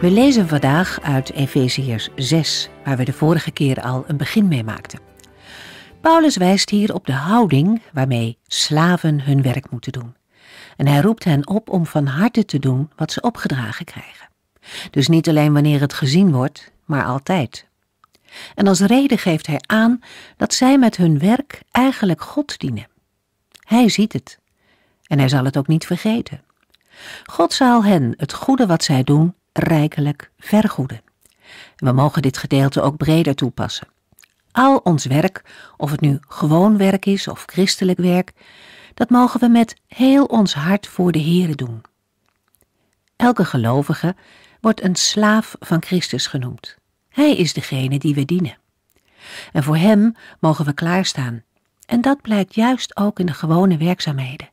We lezen vandaag uit Efeziërs 6, waar we de vorige keer al een begin mee maakten. Paulus wijst hier op de houding waarmee slaven hun werk moeten doen. En hij roept hen op om van harte te doen wat ze opgedragen krijgen. Dus niet alleen wanneer het gezien wordt, maar altijd. En als reden geeft hij aan dat zij met hun werk eigenlijk God dienen. Hij ziet het. En hij zal het ook niet vergeten. God zal hen het goede wat zij doen rijkelijk vergoeden. We mogen dit gedeelte ook breder toepassen. Al ons werk, of het nu gewoon werk is of christelijk werk, dat mogen we met heel ons hart voor de Heere doen. Elke gelovige wordt een slaaf van Christus genoemd. Hij is degene die we dienen. En voor Hem mogen we klaarstaan. En dat blijkt juist ook in de gewone werkzaamheden.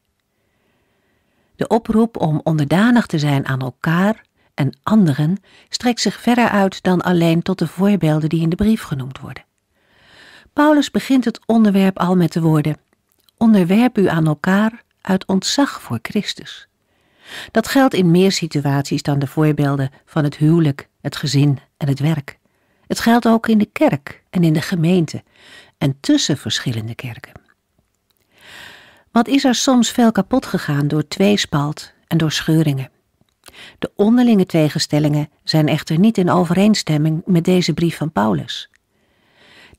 De oproep om onderdanig te zijn aan elkaar en anderen strekt zich verder uit dan alleen tot de voorbeelden die in de brief genoemd worden. Paulus begint het onderwerp al met de woorden: Onderwerp u aan elkaar uit ontzag voor Christus. Dat geldt in meer situaties dan de voorbeelden van het huwelijk, het gezin en het werk. Het geldt ook in de kerk en in de gemeente en tussen verschillende kerken. Wat is er soms veel kapot gegaan door tweespalt en door scheuringen? De onderlinge tegenstellingen zijn echter niet in overeenstemming met deze brief van Paulus.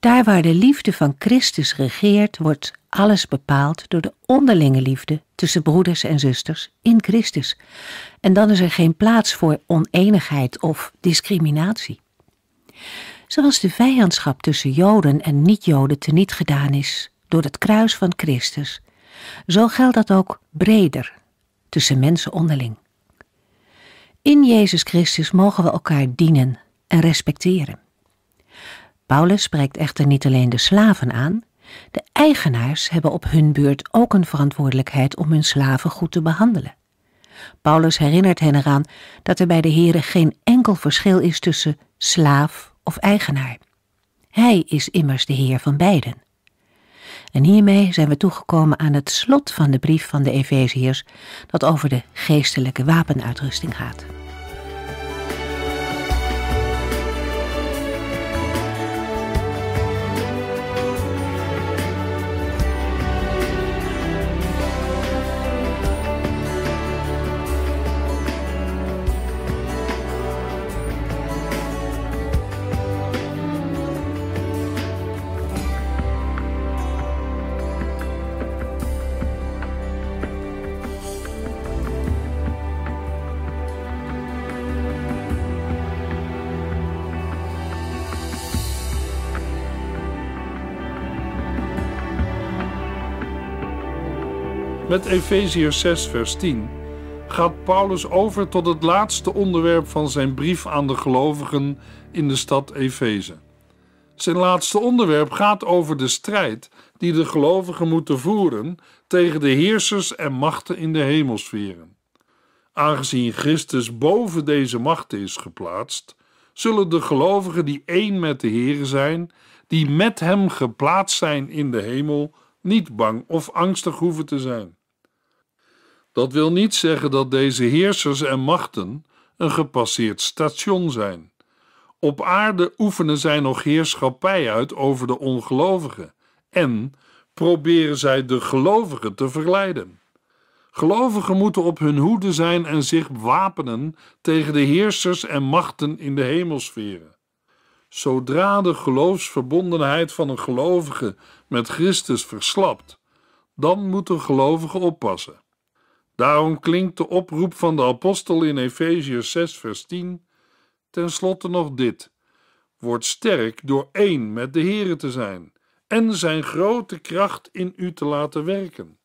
Daar waar de liefde van Christus regeert, wordt alles bepaald door de onderlinge liefde tussen broeders en zusters in Christus. En dan is er geen plaats voor oneenigheid of discriminatie. Zoals de vijandschap tussen Joden en niet-Joden teniet gedaan is door het kruis van Christus, zo geldt dat ook breder tussen mensen onderling. In Jezus Christus mogen we elkaar dienen en respecteren. Paulus spreekt echter niet alleen de slaven aan, de eigenaars hebben op hun beurt ook een verantwoordelijkheid om hun slaven goed te behandelen. Paulus herinnert hen eraan dat er bij de Here geen enkel verschil is tussen slaaf of eigenaar. Hij is immers de Heer van beiden. En hiermee zijn we toegekomen aan het slot van de brief van de Efeziërs, dat over de geestelijke wapenuitrusting gaat. met Efeziër 6, vers 10, gaat Paulus over tot het laatste onderwerp van zijn brief aan de gelovigen in de stad Efeze. Zijn laatste onderwerp gaat over de strijd die de gelovigen moeten voeren tegen de heersers en machten in de hemelsferen. Aangezien Christus boven deze machten is geplaatst, zullen de gelovigen die één met de Heer zijn, die met Hem geplaatst zijn in de hemel, niet bang of angstig hoeven te zijn. Dat wil niet zeggen dat deze heersers en machten een gepasseerd station zijn. Op aarde oefenen zij nog heerschappij uit over de ongelovigen en proberen zij de gelovigen te verleiden. Gelovigen moeten op hun hoede zijn en zich wapenen tegen de heersers en machten in de hemelsferen. Zodra de geloofsverbondenheid van een gelovige met Christus verslapt, dan moet een gelovige oppassen. Daarom klinkt de oproep van de apostel in Efeziërs 6, vers 10 ten slotte nog dit: Word sterk door één met de Heere te zijn en zijn grote kracht in u te laten werken.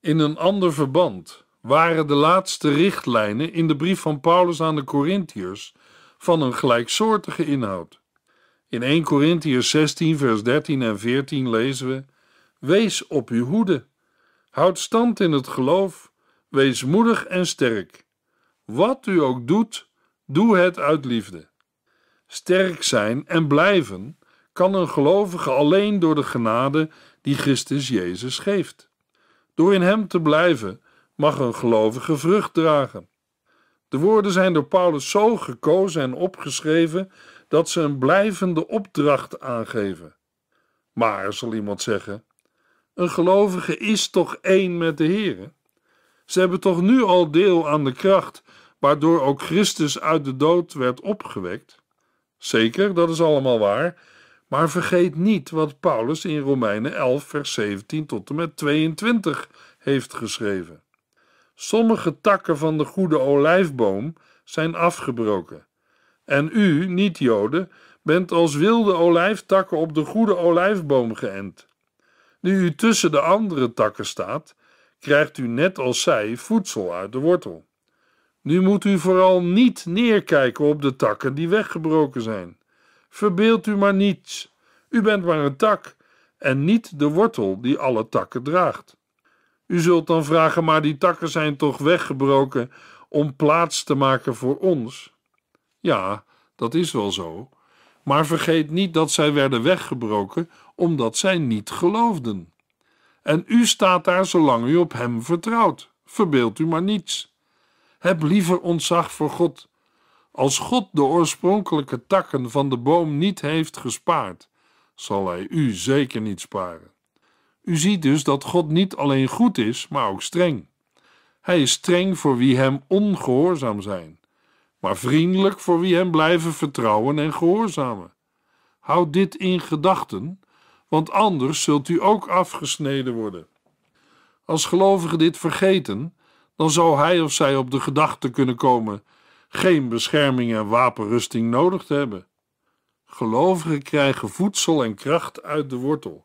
In een ander verband waren de laatste richtlijnen in de brief van Paulus aan de Corinthiërs van een gelijksoortige inhoud. In 1 Corinthiërs 16, vers 13 en 14 lezen we: Wees op uw hoede Houd stand in het geloof, wees moedig en sterk. Wat u ook doet, doe het uit liefde. Sterk zijn en blijven kan een gelovige alleen door de genade die Christus Jezus geeft. Door in Hem te blijven mag een gelovige vrucht dragen. De woorden zijn door Paulus zo gekozen en opgeschreven dat ze een blijvende opdracht aangeven. Maar, zal iemand zeggen, een gelovige is toch één met de Heer? Ze hebben toch nu al deel aan de kracht waardoor ook Christus uit de dood werd opgewekt? Zeker, dat is allemaal waar. Maar vergeet niet wat Paulus in Romeinen 11, vers 17 tot en met 22 heeft geschreven. Sommige takken van de goede olijfboom zijn afgebroken. En u, niet-Joden, bent als wilde olijftakken op de goede olijfboom geënt. Nu u tussen de andere takken staat, krijgt u net als zij voedsel uit de wortel. Nu moet u vooral niet neerkijken op de takken die weggebroken zijn. Verbeeld u maar niets. U bent maar een tak en niet de wortel die alle takken draagt. U zult dan vragen, maar die takken zijn toch weggebroken om plaats te maken voor ons? Ja, dat is wel zo, maar vergeet niet dat zij werden weggebroken omdat zij niet geloofden. En u staat daar zolang u op hem vertrouwt. Verbeeld u maar niets. Heb liever ontzag voor God. Als God de oorspronkelijke takken van de boom niet heeft gespaard, zal hij u zeker niet sparen. U ziet dus dat God niet alleen goed is, maar ook streng. Hij is streng voor wie hem ongehoorzaam zijn maar vriendelijk voor wie hem blijven vertrouwen en gehoorzamen. Houd dit in gedachten, want anders zult u ook afgesneden worden. Als gelovigen dit vergeten, dan zou hij of zij op de gedachte kunnen komen geen bescherming en wapenrusting nodig te hebben. Gelovigen krijgen voedsel en kracht uit de wortel,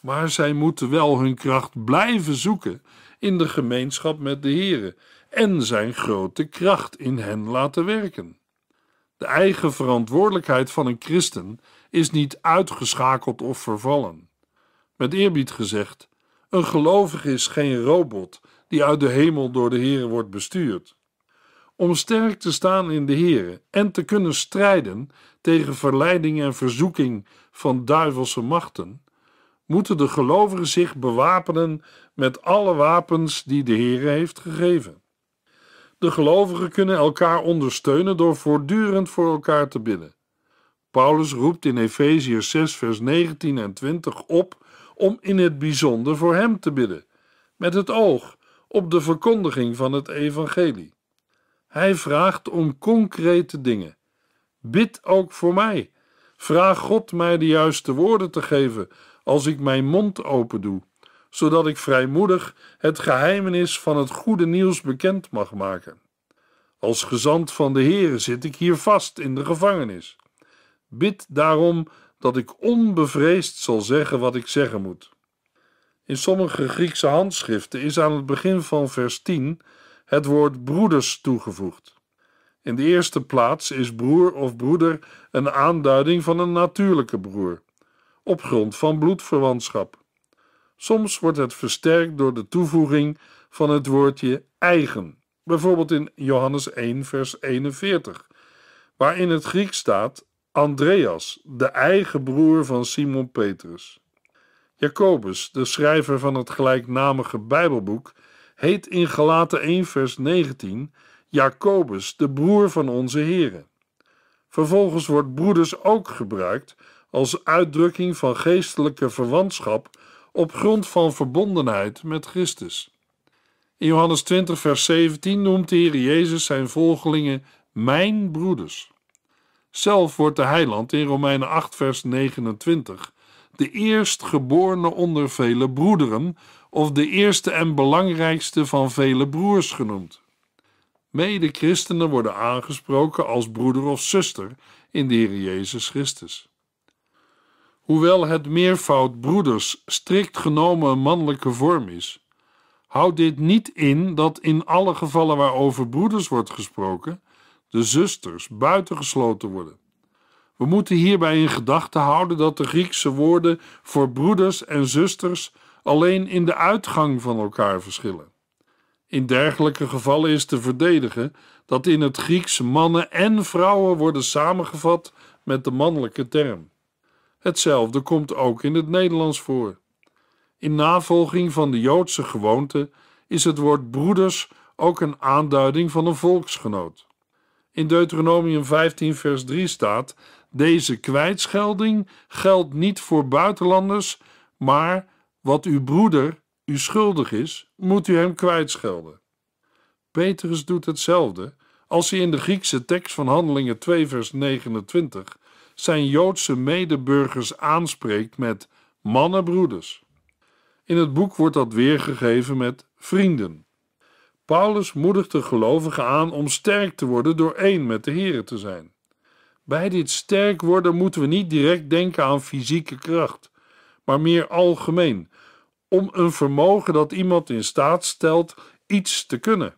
maar zij moeten wel hun kracht blijven zoeken in de gemeenschap met de Here en zijn grote kracht in hen laten werken. De eigen verantwoordelijkheid van een christen is niet uitgeschakeld of vervallen. Met eerbied gezegd, een gelovige is geen robot die uit de hemel door de Heer wordt bestuurd. Om sterk te staan in de Heer en te kunnen strijden tegen verleiding en verzoeking van duivelse machten, moeten de gelovigen zich bewapenen met alle wapens die de Heer heeft gegeven. De gelovigen kunnen elkaar ondersteunen door voortdurend voor elkaar te bidden. Paulus roept in Efeziërs 6, vers 19 en 20 op om in het bijzonder voor hem te bidden, met het oog op de verkondiging van het evangelie. Hij vraagt om concrete dingen. Bid ook voor mij. Vraag God mij de juiste woorden te geven als ik mijn mond open doe zodat ik vrijmoedig het geheimenis van het goede nieuws bekend mag maken. Als gezant van de Heere zit ik hier vast in de gevangenis. Bid daarom dat ik onbevreesd zal zeggen wat ik zeggen moet. In sommige Griekse handschriften is aan het begin van vers 10 het woord broeders toegevoegd. In de eerste plaats is broer of broeder een aanduiding van een natuurlijke broer, op grond van bloedverwantschap. Soms wordt het versterkt door de toevoeging van het woordje eigen, bijvoorbeeld in Johannes 1, vers 41, waarin het Grieks staat Andreas, de eigen broer van Simon Petrus. Jacobus, de schrijver van het gelijknamige Bijbelboek, heet in Galaten 1, vers 19 Jacobus, de broer van onze Here. Vervolgens wordt broeders ook gebruikt als uitdrukking van geestelijke verwantschap op grond van verbondenheid met Christus. In Johannes 20, vers 17 noemt de Heer Jezus zijn volgelingen mijn broeders. Zelf wordt de heiland in Romeinen 8, vers 29 de eerstgeborene onder vele broederen of de eerste en belangrijkste van vele broers genoemd. Mede-christenen worden aangesproken als broeder of zuster in de Heer Jezus Christus. Hoewel het meervoud broeders strikt genomen een mannelijke vorm is, houdt dit niet in dat in alle gevallen waarover broeders wordt gesproken, de zusters buitengesloten worden. We moeten hierbij in gedachten houden dat de Griekse woorden voor broeders en zusters alleen in de uitgang van elkaar verschillen. In dergelijke gevallen is te verdedigen dat in het Grieks mannen en vrouwen worden samengevat met de mannelijke term. Hetzelfde komt ook in het Nederlands voor. In navolging van de Joodse gewoonte is het woord broeders ook een aanduiding van een volksgenoot. In Deuteronomium 15, vers 3 staat: Deze kwijtschelding geldt niet voor buitenlanders, maar wat uw broeder u schuldig is, moet u hem kwijtschelden. Petrus doet hetzelfde als hij in de Griekse tekst van Handelingen 2, vers 29 zijn Joodse medeburgers aanspreekt met mannenbroeders. In het boek wordt dat weergegeven met vrienden. Paulus moedigt de gelovigen aan om sterk te worden door één met de Here te zijn. Bij dit sterk worden moeten we niet direct denken aan fysieke kracht, maar meer algemeen, om een vermogen dat iemand in staat stelt iets te kunnen.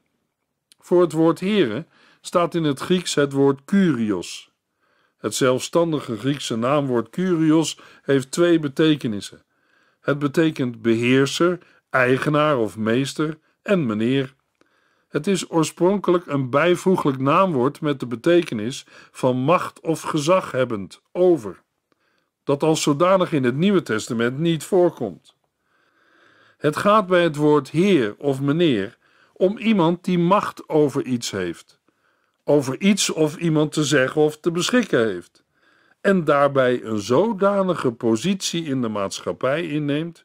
Voor het woord Here staat in het Grieks het woord kurios, het zelfstandige Griekse naamwoord Kyrios heeft twee betekenissen. Het betekent beheerser, eigenaar of meester en meneer. Het is oorspronkelijk een bijvoeglijk naamwoord met de betekenis van macht of gezaghebbend, over, dat als zodanig in het Nieuwe Testament niet voorkomt. Het gaat bij het woord heer of meneer om iemand die macht over iets heeft over iets of iemand te zeggen of te beschikken heeft, en daarbij een zodanige positie in de maatschappij inneemt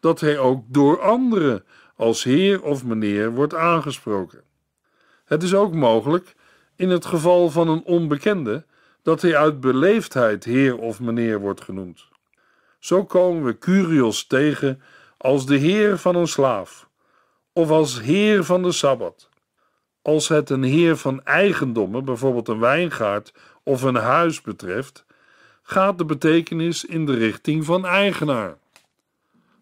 dat hij ook door anderen als heer of meneer wordt aangesproken. Het is ook mogelijk, in het geval van een onbekende, dat hij uit beleefdheid heer of meneer wordt genoemd. Zo komen we Curios tegen als de heer van een slaaf, of als heer van de Sabbat, als het een heer van eigendommen, bijvoorbeeld een wijngaard of een huis betreft, gaat de betekenis in de richting van eigenaar.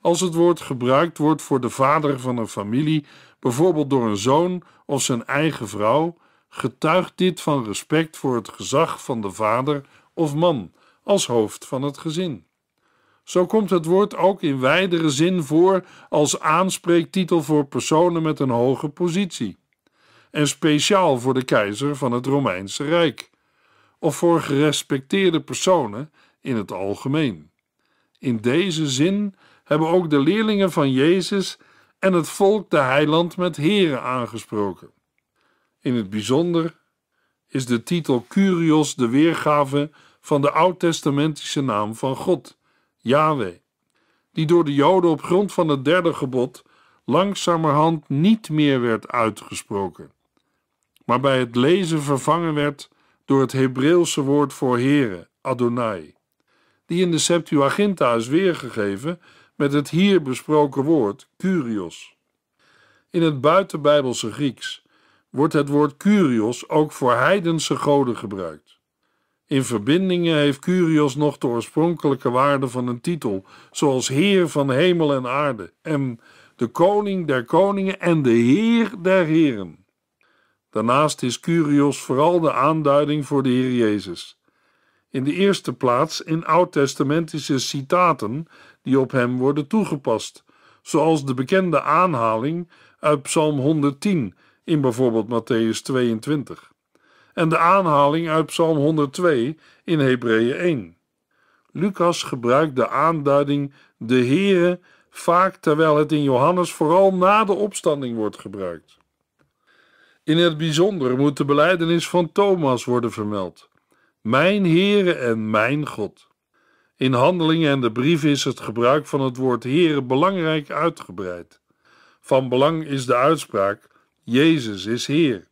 Als het woord gebruikt wordt voor de vader van een familie, bijvoorbeeld door een zoon of zijn eigen vrouw, getuigt dit van respect voor het gezag van de vader of man als hoofd van het gezin. Zo komt het woord ook in wijdere zin voor als aanspreektitel voor personen met een hoge positie en speciaal voor de keizer van het Romeinse Rijk, of voor gerespecteerde personen in het algemeen. In deze zin hebben ook de leerlingen van Jezus en het volk de heiland met heren aangesproken. In het bijzonder is de titel Curios de weergave van de oud-testamentische naam van God, Yahweh, die door de Joden op grond van het derde gebod langzamerhand niet meer werd uitgesproken maar bij het lezen vervangen werd door het Hebreeuwse woord voor heren, Adonai, die in de Septuaginta is weergegeven met het hier besproken woord Kyrios. In het buitenbijbelse Grieks wordt het woord Kyrios ook voor heidense goden gebruikt. In verbindingen heeft Kyrios nog de oorspronkelijke waarde van een titel, zoals Heer van hemel en aarde en de Koning der Koningen en de Heer der Heren. Daarnaast is Curios vooral de aanduiding voor de Heer Jezus. In de eerste plaats in oud-testamentische citaten die op hem worden toegepast, zoals de bekende aanhaling uit Psalm 110 in bijvoorbeeld Matthäus 22 en de aanhaling uit Psalm 102 in Hebreeën 1. Lucas gebruikt de aanduiding de Heere vaak terwijl het in Johannes vooral na de opstanding wordt gebruikt. In het bijzonder moet de beleidenis van Thomas worden vermeld. Mijn Heere en mijn God. In handelingen en de brieven is het gebruik van het woord Heere belangrijk uitgebreid. Van belang is de uitspraak: Jezus is Heer.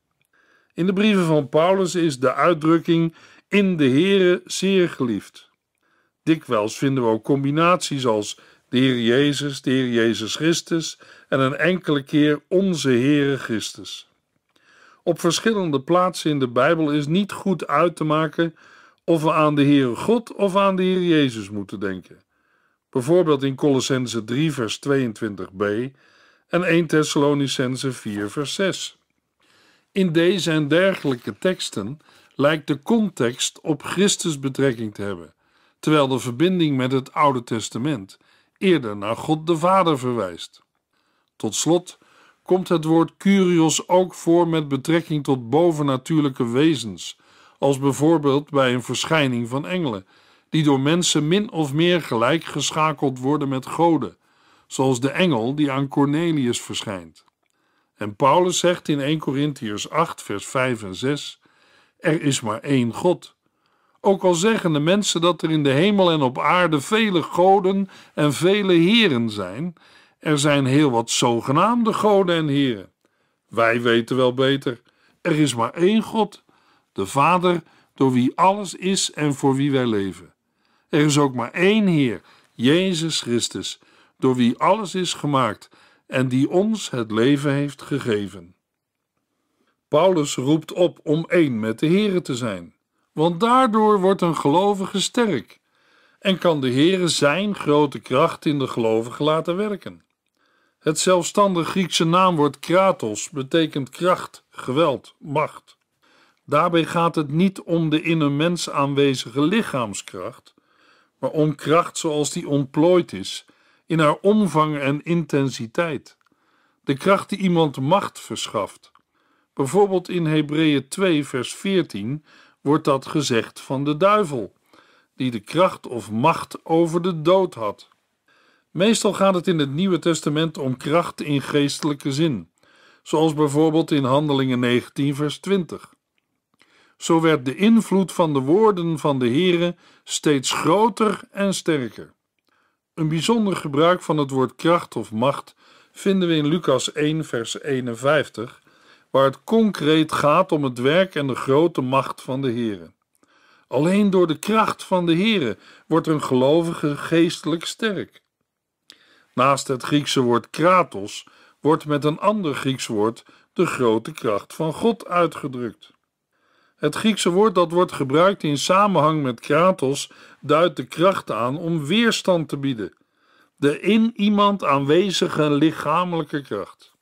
In de brieven van Paulus is de uitdrukking in de Heere zeer geliefd. Dikwijls vinden we ook combinaties als de Heer Jezus, de Heer Jezus Christus en een enkele keer onze Heere Christus op verschillende plaatsen in de Bijbel is niet goed uit te maken of we aan de Heere God of aan de Heer Jezus moeten denken. Bijvoorbeeld in Colossense 3 vers 22b en 1 Thessalonicense 4 vers 6. In deze en dergelijke teksten lijkt de context op Christus betrekking te hebben, terwijl de verbinding met het Oude Testament eerder naar God de Vader verwijst. Tot slot komt het woord curios ook voor met betrekking tot bovennatuurlijke wezens, als bijvoorbeeld bij een verschijning van engelen, die door mensen min of meer gelijk geschakeld worden met goden, zoals de engel die aan Cornelius verschijnt. En Paulus zegt in 1 Corinthiërs 8, vers 5 en 6: Er is maar één God. Ook al zeggen de mensen dat er in de hemel en op aarde vele goden en vele heren zijn, er zijn heel wat zogenaamde goden en heren. Wij weten wel beter. Er is maar één God, de Vader, door wie alles is en voor wie wij leven. Er is ook maar één Heer, Jezus Christus, door wie alles is gemaakt en die ons het leven heeft gegeven. Paulus roept op om één met de Heere te zijn, want daardoor wordt een gelovige sterk en kan de Heere zijn grote kracht in de gelovigen laten werken. Het zelfstandig Griekse naamwoord kratos betekent kracht, geweld, macht. Daarbij gaat het niet om de in een mens aanwezige lichaamskracht, maar om kracht zoals die ontplooid is, in haar omvang en intensiteit. De kracht die iemand macht verschaft. Bijvoorbeeld in Hebreeën 2, vers 14 wordt dat gezegd van de duivel, die de kracht of macht over de dood had. Meestal gaat het in het Nieuwe Testament om kracht in geestelijke zin, zoals bijvoorbeeld in Handelingen 19, vers 20. Zo werd de invloed van de woorden van de Here steeds groter en sterker. Een bijzonder gebruik van het woord kracht of macht vinden we in Lucas 1, vers 51, waar het concreet gaat om het werk en de grote macht van de Here. Alleen door de kracht van de Here wordt een gelovige geestelijk sterk. Naast het Griekse woord kratos wordt met een ander Grieks woord de grote kracht van God uitgedrukt. Het Griekse woord dat wordt gebruikt in samenhang met kratos duidt de kracht aan om weerstand te bieden, de in iemand aanwezige lichamelijke kracht.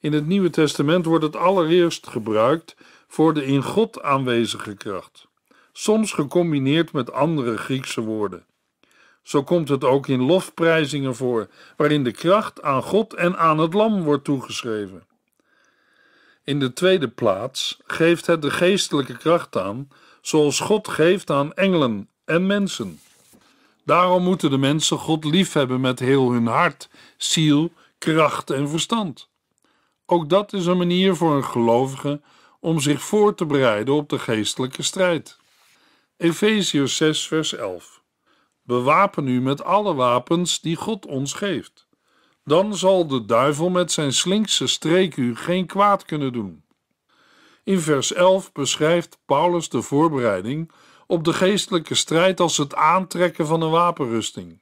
In het Nieuwe Testament wordt het allereerst gebruikt voor de in God aanwezige kracht, soms gecombineerd met andere Griekse woorden. Zo komt het ook in lofprijzingen voor, waarin de kracht aan God en aan het Lam wordt toegeschreven. In de tweede plaats geeft het de geestelijke kracht aan, zoals God geeft aan engelen en mensen. Daarom moeten de mensen God liefhebben met heel hun hart, ziel, kracht en verstand. Ook dat is een manier voor een gelovige om zich voor te bereiden op de geestelijke strijd. Efeziërs 6, vers 11. Bewapen u met alle wapens die God ons geeft. Dan zal de duivel met zijn slinkse streek u geen kwaad kunnen doen. In vers 11 beschrijft Paulus de voorbereiding op de geestelijke strijd als het aantrekken van een wapenrusting.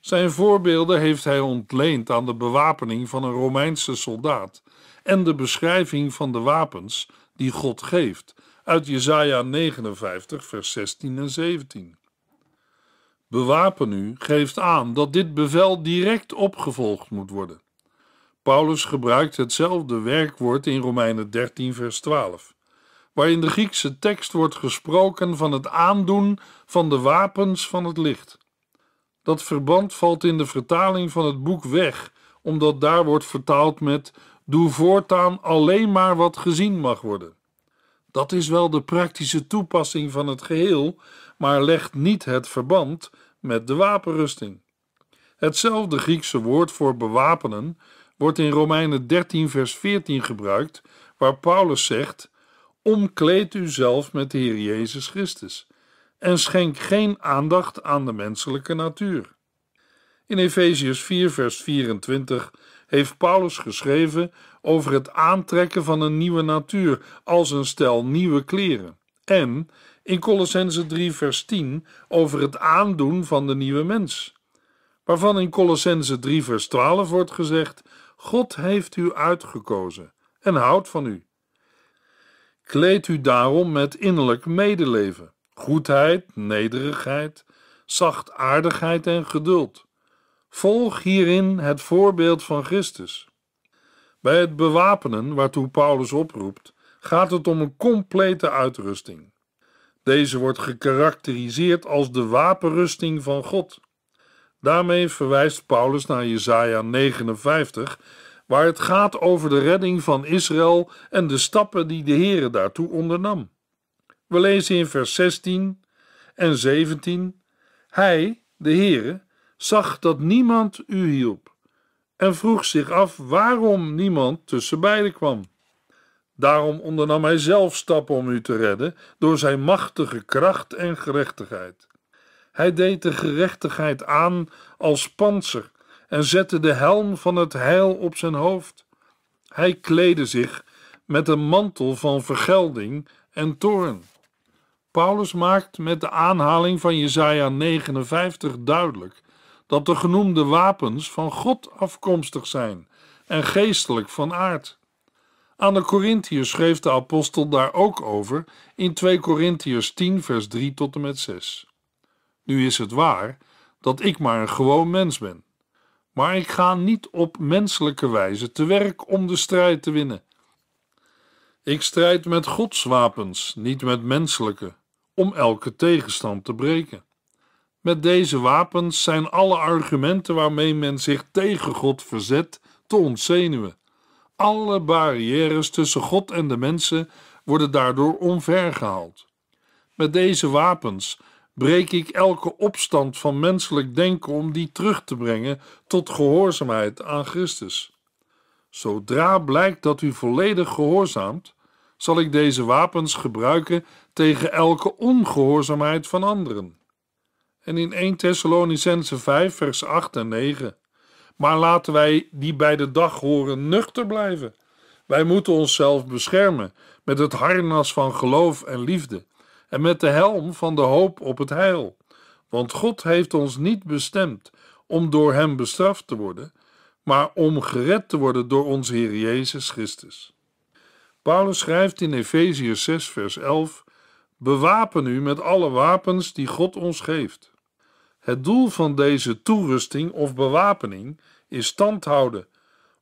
Zijn voorbeelden heeft hij ontleend aan de bewapening van een Romeinse soldaat en de beschrijving van de wapens die God geeft uit Jesaja 59, vers 16 en 17. Bewapen u geeft aan dat dit bevel direct opgevolgd moet worden. Paulus gebruikt hetzelfde werkwoord in Romeinen 13, vers 12, waarin de Griekse tekst wordt gesproken van het aandoen van de wapens van het licht. Dat verband valt in de vertaling van het boek weg, omdat daar wordt vertaald met: Doe voortaan alleen maar wat gezien mag worden. Dat is wel de praktische toepassing van het geheel, maar legt niet het verband met de wapenrusting. Hetzelfde Griekse woord voor bewapenen wordt in Romeinen 13, vers 14 gebruikt, waar Paulus zegt: Omkleed u zelf met de Heer Jezus Christus en schenk geen aandacht aan de menselijke natuur. In Efeziërs 4, vers 24 heeft Paulus geschreven over het aantrekken van een nieuwe natuur als een stel nieuwe kleren en in Colossense 3, vers 10 over het aandoen van de nieuwe mens, waarvan in Colossense 3, vers 12 wordt gezegd: God heeft u uitgekozen en houdt van u. Kleed u daarom met innerlijk medeleven, goedheid, nederigheid, zachtaardigheid en geduld. Volg hierin het voorbeeld van Christus. Bij het bewapenen waartoe Paulus oproept, gaat het om een complete uitrusting. Deze wordt gekarakteriseerd als de wapenrusting van God. Daarmee verwijst Paulus naar Jesaja 59, waar het gaat over de redding van Israël en de stappen die de Heere daartoe ondernam. We lezen in vers 16 en 17: Hij, de Heere, zag dat niemand u hielp en vroeg zich af waarom niemand tussen beiden kwam. Daarom ondernam hij zelf stappen om u te redden, door zijn machtige kracht en gerechtigheid. Hij deed de gerechtigheid aan als panzer en zette de helm van het heil op zijn hoofd. Hij kleedde zich met een mantel van vergelding en toorn. Paulus maakt met de aanhaling van Jesaja 59 duidelijk dat de genoemde wapens van God afkomstig zijn en geestelijk van aard. Aan de Corinthiërs schreef de apostel daar ook over in 2 Corinthiërs 10, vers 3 tot en met 6. Nu is het waar dat ik maar een gewoon mens ben, maar ik ga niet op menselijke wijze te werk om de strijd te winnen. Ik strijd met Gods wapens, niet met menselijke, om elke tegenstand te breken. Met deze wapens zijn alle argumenten waarmee men zich tegen God verzet te ontzenuwen alle barrières tussen God en de mensen worden daardoor omvergehaald. Met deze wapens breek ik elke opstand van menselijk denken om die terug te brengen tot gehoorzaamheid aan Christus. Zodra blijkt dat u volledig gehoorzaamt, zal ik deze wapens gebruiken tegen elke ongehoorzaamheid van anderen. En in 1 Thessalonicense 5, vers 8 en 9. Maar laten wij die bij de dag horen nuchter blijven. Wij moeten onszelf beschermen met het harnas van geloof en liefde en met de helm van de hoop op het heil. Want God heeft ons niet bestemd om door Hem bestraft te worden, maar om gered te worden door onze Heer Jezus Christus. Paulus schrijft in Efeziërs 6, vers 11: Bewapen u met alle wapens die God ons geeft. Het doel van deze toerusting of bewapening is stand houden,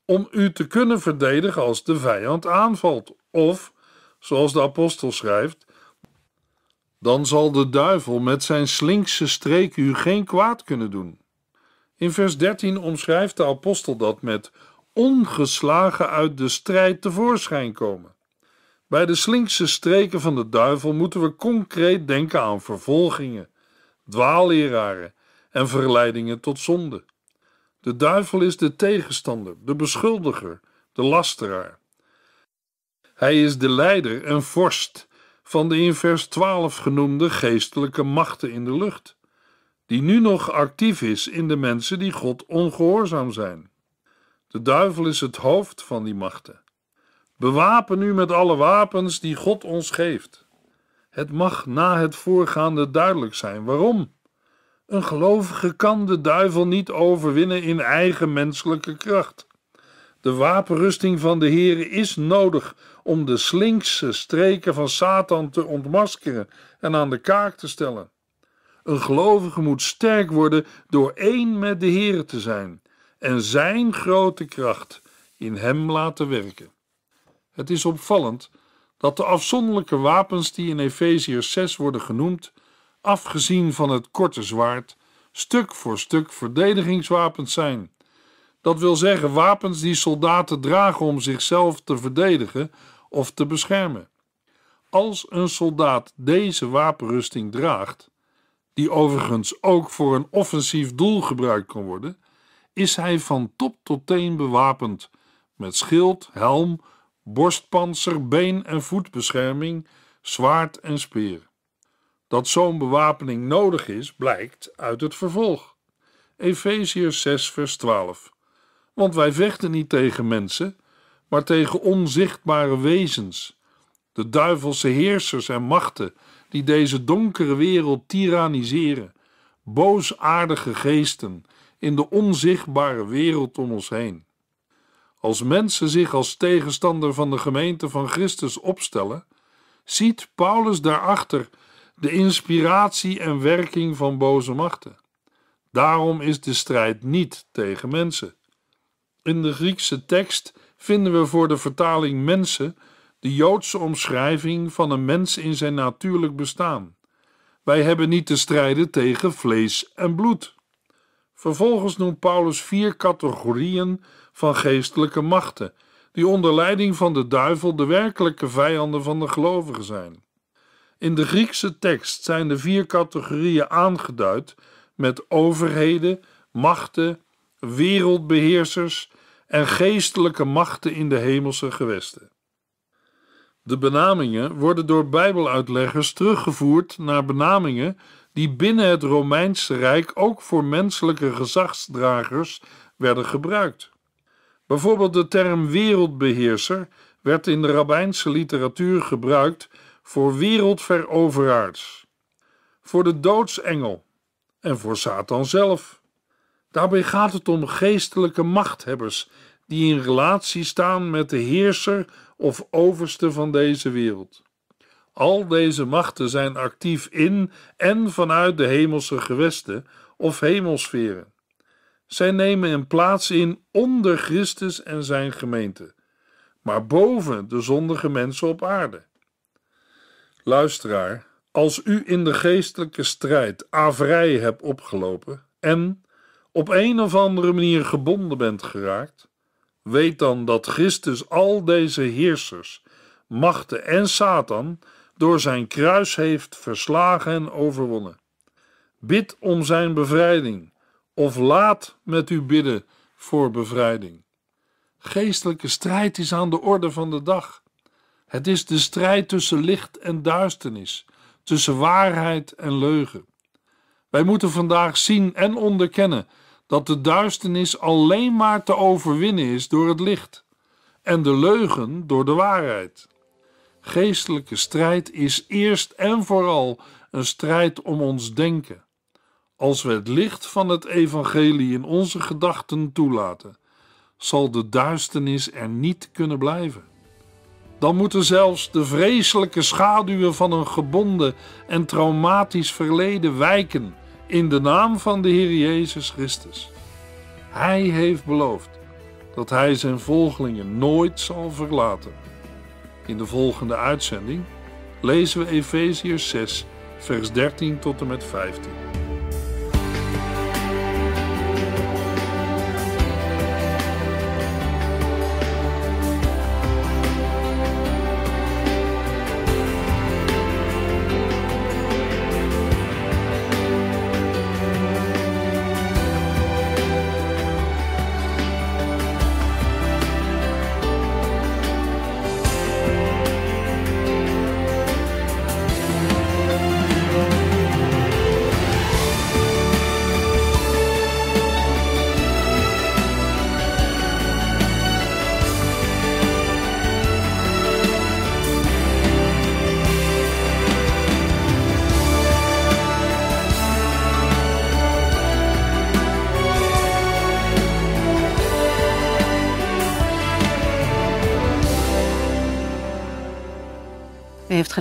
om u te kunnen verdedigen als de vijand aanvalt, of, zoals de apostel schrijft, dan zal de duivel met zijn slinkse streek u geen kwaad kunnen doen. In vers 13 omschrijft de apostel dat met ongeslagen uit de strijd tevoorschijn komen. Bij de slinkse streken van de duivel moeten we concreet denken aan vervolgingen, dwaalleraren en verleidingen tot zonde. De duivel is de tegenstander, de beschuldiger, de lasteraar. Hij is de leider en vorst van de in vers 12 genoemde geestelijke machten in de lucht, die nu nog actief is in de mensen die God ongehoorzaam zijn. De duivel is het hoofd van die machten. Bewapen u met alle wapens die God ons geeft. Het mag na het voorgaande duidelijk zijn waarom een gelovige kan de duivel niet overwinnen in eigen menselijke kracht. De wapenrusting van de Heere is nodig om de slinkse streken van Satan te ontmaskeren en aan de kaak te stellen. Een gelovige moet sterk worden door één met de Heere te zijn en zijn grote kracht in hem laten werken. Het is opvallend dat de afzonderlijke wapens die in Efeziërs 6 worden genoemd afgezien van het korte zwaard, stuk voor stuk verdedigingswapens zijn. Dat wil zeggen wapens die soldaten dragen om zichzelf te verdedigen of te beschermen. Als een soldaat deze wapenrusting draagt, die overigens ook voor een offensief doel gebruikt kan worden, is hij van top tot teen bewapend met schild, helm, borstpanzer, been- en voetbescherming, zwaard en speer. Dat zo'n bewapening nodig is, blijkt uit het vervolg. Efeziërs 6, vers 12. Want wij vechten niet tegen mensen, maar tegen onzichtbare wezens, de duivelse heersers en machten die deze donkere wereld tiranniseren, boosaardige geesten in de onzichtbare wereld om ons heen. Als mensen zich als tegenstander van de gemeente van Christus opstellen, ziet Paulus daarachter de inspiratie en werking van boze machten. Daarom is de strijd niet tegen mensen. In de Griekse tekst vinden we voor de vertaling mensen de Joodse omschrijving van een mens in zijn natuurlijk bestaan. Wij hebben niet te strijden tegen vlees en bloed. Vervolgens noemt Paulus vier categorieën van geestelijke machten, die onder leiding van de duivel de werkelijke vijanden van de gelovigen zijn. In de Griekse tekst zijn de vier categorieën aangeduid met overheden, machten, wereldbeheersers en geestelijke machten in de hemelse gewesten. De benamingen worden door Bijbeluitleggers teruggevoerd naar benamingen die binnen het Romeinse Rijk ook voor menselijke gezagsdragers werden gebruikt. Bijvoorbeeld de term wereldbeheerser werd in de rabbijnse literatuur gebruikt voor wereldveroveraars, voor de doodsengel en voor Satan zelf. Daarbij gaat het om geestelijke machthebbers die in relatie staan met de heerser of overste van deze wereld. Al deze machten zijn actief in en vanuit de hemelse gewesten of hemelsferen. Zij nemen een plaats in onder Christus en zijn gemeente, maar boven de zondige mensen op aarde. Luisteraar, als u in de geestelijke strijd averij hebt opgelopen en op een of andere manier gebonden bent geraakt, weet dan dat Christus al deze heersers, machten en Satan door zijn kruis heeft verslagen en overwonnen. Bid om zijn bevrijding, of laat met u bidden voor bevrijding. Geestelijke strijd is aan de orde van de dag het is de strijd tussen licht en duisternis, tussen waarheid en leugen. Wij moeten vandaag zien en onderkennen dat de duisternis alleen maar te overwinnen is door het licht en de leugen door de waarheid. Geestelijke strijd is eerst en vooral een strijd om ons denken. Als we het licht van het evangelie in onze gedachten toelaten, zal de duisternis er niet kunnen blijven dan moeten zelfs de vreselijke schaduwen van een gebonden en traumatisch verleden wijken in de naam van de Heer Jezus Christus. Hij heeft beloofd dat Hij zijn volgelingen nooit zal verlaten. In de volgende uitzending lezen we Efeziërs 6, vers 13 tot en met 15.